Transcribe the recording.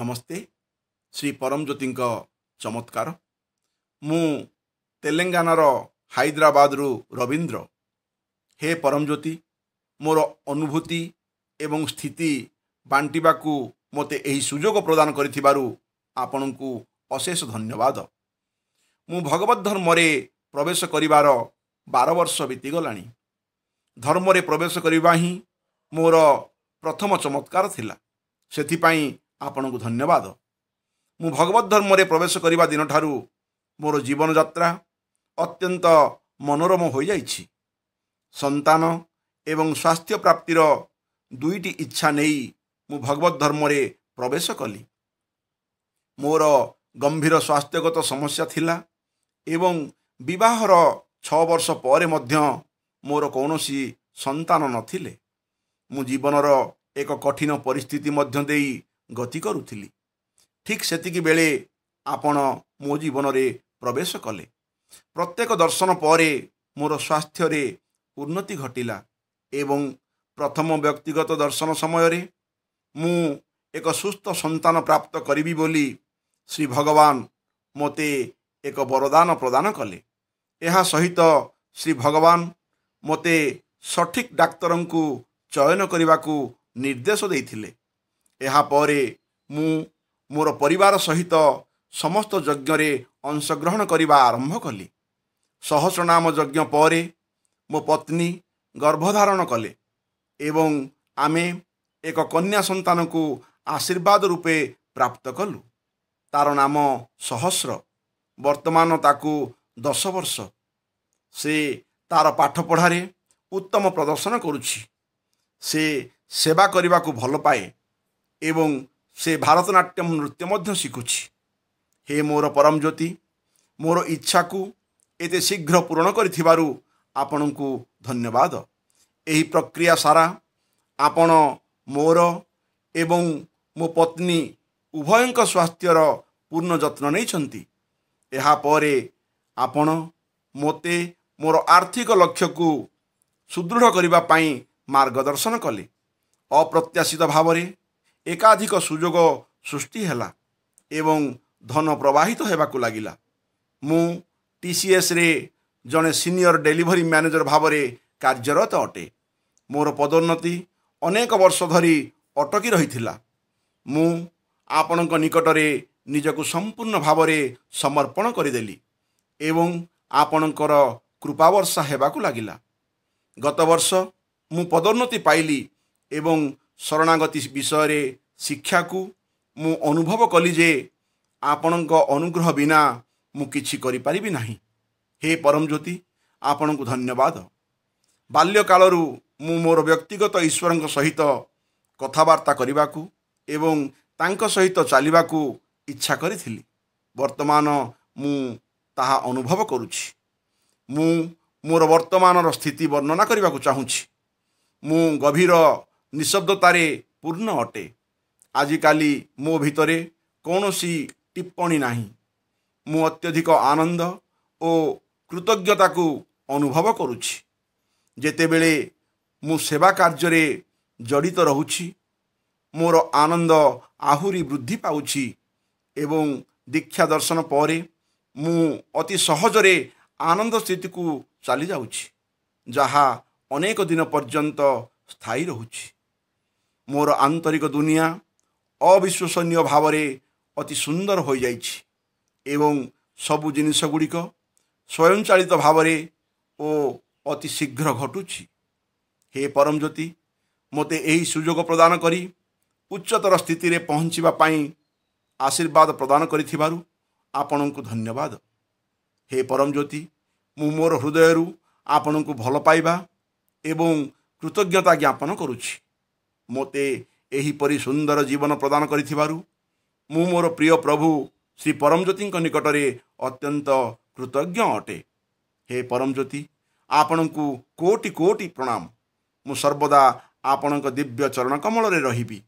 ନମସ୍ତେ ଶ୍ରୀ ପରମଜ୍ୟୋତିଙ୍କ ଚମତ୍କାର ମୁଁ ତେଲେଙ୍ଗାନାର ହାଇଦ୍ରାବାଦରୁ ରବୀନ୍ଦ୍ର ହେ ପରମଜ୍ୟୋତି ମୋର ଅନୁଭୂତି ଏବଂ ସ୍ଥିତି ବାଣ୍ଟିବାକୁ ମୋତେ ଏହି ସୁଯୋଗ ପ୍ରଦାନ କରିଥିବାରୁ ଆପଣଙ୍କୁ ଅଶେଷ ଧନ୍ୟବାଦ ମୁଁ ଭଗବତ ଧର୍ମରେ ପ୍ରବେଶ କରିବାର ବାର ବର୍ଷ ବିତିଗଲାଣି ଧର୍ମରେ ପ୍ରବେଶ କରିବା ହିଁ ମୋର ପ୍ରଥମ ଚମତ୍କାର ଥିଲା ସେଥିପାଇଁ ଆପଣଙ୍କୁ ଧନ୍ୟବାଦ ମୁଁ ଭଗବତ ଧର୍ମରେ ପ୍ରବେଶ କରିବା ଦିନଠାରୁ ମୋର ଜୀବନଯାତ୍ରା ଅତ୍ୟନ୍ତ ମନୋରମ ହୋଇଯାଇଛି ସନ୍ତାନ ଏବଂ ସ୍ୱାସ୍ଥ୍ୟ ପ୍ରାପ୍ତିର ଦୁଇଟି ଇଚ୍ଛା ନେଇ ମୁଁ ଭଗବତ ଧର୍ମରେ ପ୍ରବେଶ କଲି ମୋର ଗମ୍ଭୀର ସ୍ୱାସ୍ଥ୍ୟଗତ ସମସ୍ୟା ଥିଲା ଏବଂ ବିବାହର ଛଅ ବର୍ଷ ପରେ ମଧ୍ୟ ମୋର କୌଣସି ସନ୍ତାନ ନଥିଲେ ମୁଁ ଜୀବନର ଏକ କଠିନ ପରିସ୍ଥିତି ମଧ୍ୟ ଦେଇ ଗତି କରୁଥିଲି ଠିକ୍ ସେତିକି ବେଳେ ଆପଣ ମୋ ଜୀବନରେ ପ୍ରବେଶ କଲେ ପ୍ରତ୍ୟେକ ଦର୍ଶନ ପରେ ମୋର ସ୍ୱାସ୍ଥ୍ୟରେ ଉନ୍ନତି ଘଟିଲା ଏବଂ ପ୍ରଥମ ବ୍ୟକ୍ତିଗତ ଦର୍ଶନ ସମୟରେ ମୁଁ ଏକ ସୁସ୍ଥ ସନ୍ତାନ ପ୍ରାପ୍ତ କରିବି ବୋଲି ଶ୍ରୀ ଭଗବାନ ମୋତେ ଏକ ବରଦାନ ପ୍ରଦାନ କଲେ ଏହା ସହିତ ଶ୍ରୀ ଭଗବାନ ମୋତେ ସଠିକ୍ ଡାକ୍ତରଙ୍କୁ ଚୟନ କରିବାକୁ ନିର୍ଦ୍ଦେଶ ଦେଇଥିଲେ ଏହାପରେ ମୁଁ ମୋର ପରିବାର ସହିତ ସମସ୍ତ ଯଜ୍ଞରେ ଅଂଶଗ୍ରହଣ କରିବା ଆରମ୍ଭ କଲି ସହସ୍ରନାମ ଯଜ୍ଞ ପରେ ମୋ ପତ୍ନୀ ଗର୍ଭଧାରଣ କଲେ ଏବଂ ଆମେ ଏକ କନ୍ୟା ସନ୍ତାନକୁ ଆଶୀର୍ବାଦ ରୂପେ ପ୍ରାପ୍ତ କଲୁ ତା'ର ନାମ ସହସ୍ର ବର୍ତ୍ତମାନ ତାକୁ ଦଶ ବର୍ଷ ସେ ତା'ର ପାଠପଢ଼ାରେ ଉତ୍ତମ ପ୍ରଦର୍ଶନ କରୁଛି ସେ ସେବା କରିବାକୁ ଭଲ ପାଏ ଏବଂ ସେ ଭାରତନାଟ୍ୟମ ନୃତ୍ୟ ମଧ୍ୟ ଶିଖୁଛି ହେ ମୋର ପରମଜ୍ୟୋତି ମୋର ଇଚ୍ଛାକୁ ଏତେ ଶୀଘ୍ର ପୂରଣ କରିଥିବାରୁ ଆପଣଙ୍କୁ ଧନ୍ୟବାଦ ଏହି ପ୍ରକ୍ରିୟା ସାରା ଆପଣ ମୋର ଏବଂ ମୋ ପତ୍ନୀ ଉଭୟଙ୍କ ସ୍ୱାସ୍ଥ୍ୟର ପୂର୍ଣ୍ଣ ଯତ୍ନ ନେଇଛନ୍ତି ଏହାପରେ ଆପଣ ମୋତେ ମୋର ଆର୍ଥିକ ଲକ୍ଷ୍ୟକୁ ସୁଦୃଢ଼ କରିବା ପାଇଁ ମାର୍ଗଦର୍ଶନ କଲେ ଅପ୍ରତ୍ୟାଶିତ ଭାବରେ ଏକାଧିକ ସୁଯୋଗ ସୃଷ୍ଟି ହେଲା ଏବଂ ଧନ ପ୍ରବାହିତ ହେବାକୁ ଲାଗିଲା ମୁଁ ଟିସିଏସ୍ରେ ଜଣେ ସିନିୟର ଡେଲିଭରି ମ୍ୟାନେଜର ଭାବରେ କାର୍ଯ୍ୟରତ ଅଟେ ମୋର ପଦୋନ୍ନତି ଅନେକ ବର୍ଷ ଧରି ଅଟକି ରହିଥିଲା ମୁଁ ଆପଣଙ୍କ ନିକଟରେ ନିଜକୁ ସମ୍ପୂର୍ଣ୍ଣ ଭାବରେ ସମର୍ପଣ କରିଦେଲି ଏବଂ ଆପଣଙ୍କର କୃପାବର୍ଷା ହେବାକୁ ଲାଗିଲା ଗତବର୍ଷ ମୁଁ ପଦୋନ୍ନତି ପାଇଲି ଏବଂ ଶରଣାଗତି ବିଷୟରେ ଶିକ୍ଷାକୁ ମୁଁ ଅନୁଭବ କଲି ଯେ ଆପଣଙ୍କ ଅନୁଗ୍ରହ ବିନା ମୁଁ କିଛି କରିପାରିବି ନାହିଁ ହେ ପରମଜ୍ୟୋତି ଆପଣଙ୍କୁ ଧନ୍ୟବାଦ ବାଲ୍ୟ କାଳରୁ ମୁଁ ମୋର ବ୍ୟକ୍ତିଗତ ଈଶ୍ୱରଙ୍କ ସହିତ କଥାବାର୍ତ୍ତା କରିବାକୁ ଏବଂ ତାଙ୍କ ସହିତ ଚାଲିବାକୁ ଇଚ୍ଛା କରିଥିଲି ବର୍ତ୍ତମାନ ମୁଁ ତାହା ଅନୁଭବ କରୁଛି ମୁଁ ମୋର ବର୍ତ୍ତମାନର ସ୍ଥିତି ବର୍ଣ୍ଣନା କରିବାକୁ ଚାହୁଁଛି ମୁଁ ଗଭୀର ନିଶବ୍ଦତାରେ ପୂର୍ଣ୍ଣ ଅଟେ ଆଜିକାଲି ମୋ ଭିତରେ କୌଣସି ଟିପ୍ପଣୀ ନାହିଁ ମୁଁ ଅତ୍ୟଧିକ ଆନନ୍ଦ ଓ କୃତଜ୍ଞତାକୁ ଅନୁଭବ କରୁଛି ଯେତେବେଳେ ମୁଁ ସେବା କାର୍ଯ୍ୟରେ ଜଡ଼ିତ ରହୁଛି ମୋର ଆନନ୍ଦ ଆହୁରି ବୃଦ୍ଧି ପାଉଛି ଏବଂ ଦୀକ୍ଷା ଦର୍ଶନ ପରେ ମୁଁ ଅତି ସହଜରେ ଆନନ୍ଦ ସ୍ଥିତିକୁ ଚାଲିଯାଉଛି ଯାହା ଅନେକ ଦିନ ପର୍ଯ୍ୟନ୍ତ ସ୍ଥାୟୀ ରହୁଛି ମୋର ଆନ୍ତରିକ ଦୁନିଆ ଅବିଶ୍ୱସନୀୟ ଭାବରେ ଅତି ସୁନ୍ଦର ହୋଇଯାଇଛି ଏବଂ ସବୁ ଜିନିଷଗୁଡ଼ିକ ସ୍ୱୟଂଚାଳିତ ଭାବରେ ଓ ଅତି ଶୀଘ୍ର ଘଟୁଛି ହେ ପରମଜ୍ୟୋତି ମୋତେ ଏହି ସୁଯୋଗ ପ୍ରଦାନ କରି ଉଚ୍ଚତର ସ୍ଥିତିରେ ପହଞ୍ଚିବା ପାଇଁ ଆଶୀର୍ବାଦ ପ୍ରଦାନ କରିଥିବାରୁ ଆପଣଙ୍କୁ ଧନ୍ୟବାଦ ହେ ପରମଜ୍ୟୋତି ମୁଁ ମୋର ହୃଦୟରୁ ଆପଣଙ୍କୁ ଭଲ ପାଇବା ଏବଂ କୃତଜ୍ଞତା ଜ୍ଞାପନ କରୁଛି ମୋତେ ଏହିପରି ସୁନ୍ଦର ଜୀବନ ପ୍ରଦାନ କରିଥିବାରୁ ମୁଁ ମୋର ପ୍ରିୟ ପ୍ରଭୁ ଶ୍ରୀ ପରମଜ୍ୟୋତିଙ୍କ ନିକଟରେ ଅତ୍ୟନ୍ତ କୃତଜ୍ଞ ଅଟେ ହେ ପରମଜ୍ୟୋତି ଆପଣଙ୍କୁ କୋଟି କୋଟି ପ୍ରଣାମ ମୁଁ ସର୍ବଦା ଆପଣଙ୍କ ଦିବ୍ୟ ଚରଣ କମଳରେ ରହିବି